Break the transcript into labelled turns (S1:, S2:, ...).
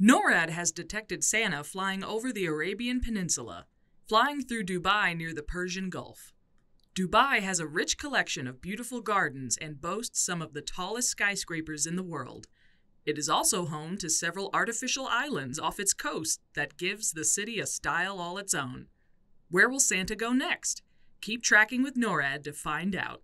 S1: NORAD has detected Santa flying over the Arabian Peninsula, flying through Dubai near the Persian Gulf. Dubai has a rich collection of beautiful gardens and boasts some of the tallest skyscrapers in the world. It is also home to several artificial islands off its coast that gives the city a style all its own. Where will Santa go next? Keep tracking with NORAD to find out.